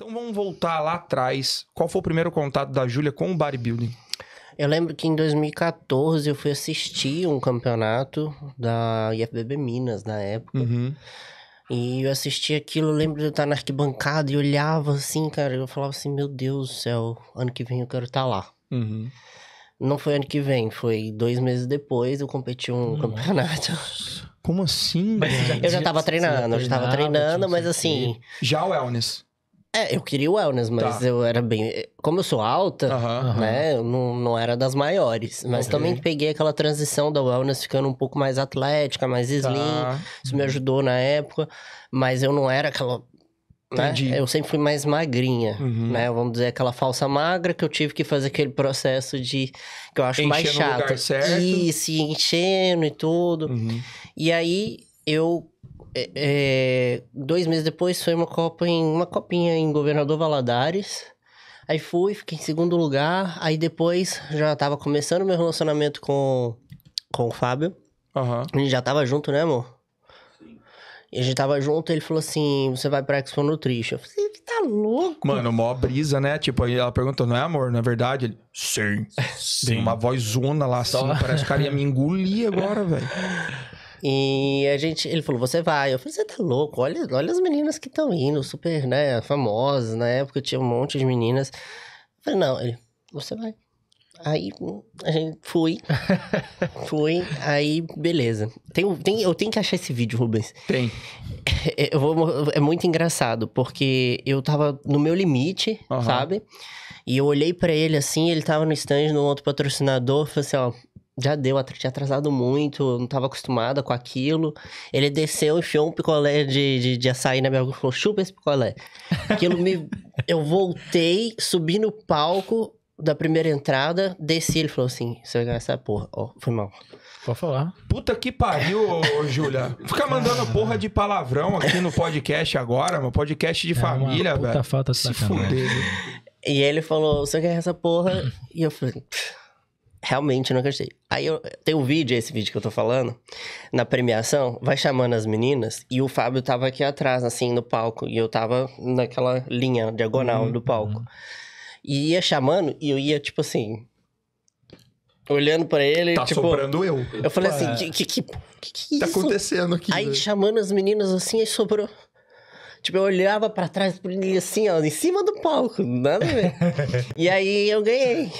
Então vamos voltar lá atrás. Qual foi o primeiro contato da Júlia com o bodybuilding? Eu lembro que em 2014 eu fui assistir um campeonato da IFBB Minas na época. Uhum. E eu assisti aquilo, eu lembro de eu estar na arquibancada e olhava assim, cara. Eu falava assim, meu Deus do céu, ano que vem eu quero estar tá lá. Uhum. Não foi ano que vem, foi dois meses depois eu competi um Nossa. campeonato. Como assim? Mas já, eu já tava treinando, já eu já tava treinando, mas assim. Já o wellness. É, eu queria o wellness, mas tá. eu era bem. Como eu sou alta, né? Eu não, não era das maiores. Mas okay. também peguei aquela transição da wellness ficando um pouco mais atlética, mais tá. slim. Tá. Isso me ajudou na época. Mas eu não era aquela né? Eu sempre fui mais magrinha, uhum. né? Vamos dizer, aquela falsa magra que eu tive que fazer aquele processo de... Que eu acho enchendo mais chato. lugar certo. se enchendo e tudo. Uhum. E aí, eu é, é, dois meses depois foi uma copa em uma copinha em Governador Valadares. Aí fui, fiquei em segundo lugar. Aí depois já tava começando meu relacionamento com, com o Fábio. Uhum. A gente já tava junto, né, amor? Sim. E a gente tava junto, ele falou assim: você vai pra Expo Nutrition. Eu falei, tá louco. Mano, mó brisa, né? Tipo, aí ela perguntou, não é amor, não é verdade? Ele, sim. sim. Tem uma zona lá assim, parece que o cara ia me engolir agora, velho. E a gente, ele falou, você vai. Eu falei, você tá louco? Olha, olha as meninas que estão indo, super, né, famosas. Na época tinha um monte de meninas. Eu falei, não, ele, você vai. Aí a gente fui. fui. Aí, beleza. Tem, tem, eu tenho que achar esse vídeo, Rubens. Tem. É, eu vou, é muito engraçado, porque eu tava no meu limite, uhum. sabe? E eu olhei para ele assim, ele tava no stand no outro patrocinador, falei assim, ó, já deu, tinha atrasado muito, não tava acostumada com aquilo. Ele desceu, enfiou um picolé de, de, de açaí na minha boca e falou: chupa esse picolé. Aquilo me. Eu voltei, subi no palco da primeira entrada, desci. Ele falou assim: você vai ganhar essa porra. Ó, oh, foi mal. Pode falar. Puta que pariu, ô, Júlia. Fica mandando porra de palavrão aqui no podcast agora, meu podcast de é família, velho. Puta falta de Se fuder. E ele falou: você ganha essa porra. e eu falei. Pff. Realmente não acreditei. Aí eu, tem um vídeo, esse vídeo que eu tô falando, na premiação, vai chamando as meninas e o Fábio tava aqui atrás, assim, no palco. E eu tava naquela linha diagonal uhum, do palco. Uhum. E ia chamando e eu ia, tipo assim, olhando para ele. Tá tipo, sobrando eu. Eu falei assim, que que, que, que, tá isso? Tá acontecendo aqui. Aí né? chamando as meninas assim, aí sobrou. Tipo, eu olhava para trás assim, ó, em cima do palco, nada a ver. e aí eu ganhei.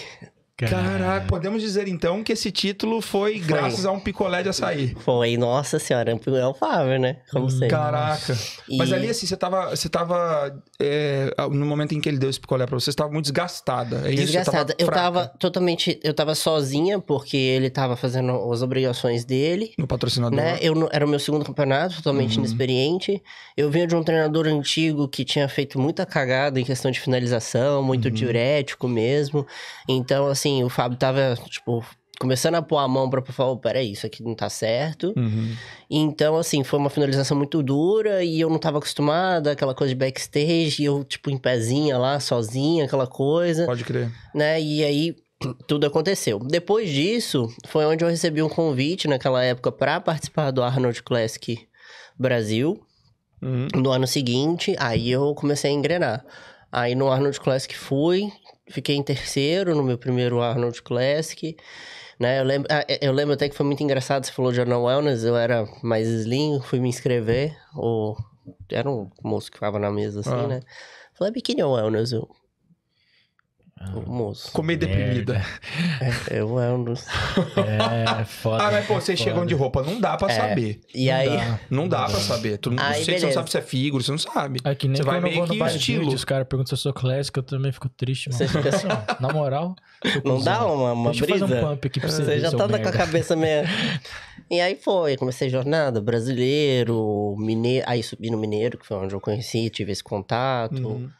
Caraca, podemos dizer então que esse título foi, foi, graças a um picolé de açaí. Foi, nossa senhora, é um picolé alfável, né? Como hum. sempre. Caraca. E... Mas ali, assim, você tava. Você tava é, no momento em que ele deu esse picolé pra você, você tava muito desgastada. É desgastada. Isso? tava eu tava totalmente. Eu tava sozinha, porque ele tava fazendo as obrigações dele. No patrocinador. Né? né? Eu, era o meu segundo campeonato, totalmente uhum. inexperiente. Eu vinha de um treinador antigo que tinha feito muita cagada em questão de finalização, muito uhum. diurético mesmo. Então, assim assim, o Fábio tava, tipo, começando a pôr a mão pra falar, peraí, isso aqui não tá certo. Uhum. Então, assim, foi uma finalização muito dura e eu não tava acostumada, aquela coisa de backstage, e eu, tipo, em pezinha lá, sozinha, aquela coisa. Pode crer. Né? E aí tudo aconteceu. Depois disso, foi onde eu recebi um convite naquela época para participar do Arnold Classic Brasil. Uhum. No ano seguinte, aí eu comecei a engrenar. Aí no Arnold Classic fui, fiquei em terceiro no meu primeiro Arnold Classic. Né? Eu, lembro, ah, eu lembro até que foi muito engraçado, você falou de Arnold Wellness, eu era mais slim, fui me inscrever, ou era um moço que ficava na mesa assim, ah. né? Falei, ah, biquíni ou wellness? Eu, ah, Moço. Comer deprimida. É, eu amo. É, foda. Ah, mas pô, vocês chegam de roupa, não dá pra é, saber. E não aí? Dá. Não dá, dá pra saber. Tu, não, aí, você, não sabe se é figura, você não sabe. É que nem você vai meio que estilo. Os caras perguntam se eu sou clássico, eu também fico triste, mano. Você fica assim, na moral. Não dá uma, uma Deixa brisa? Fazer um pump aqui pra você você já tá com a cabeça meio... E aí foi, comecei jornada, brasileiro, mineiro... Aí subi no mineiro, que foi onde eu conheci, tive esse contato... Uhum.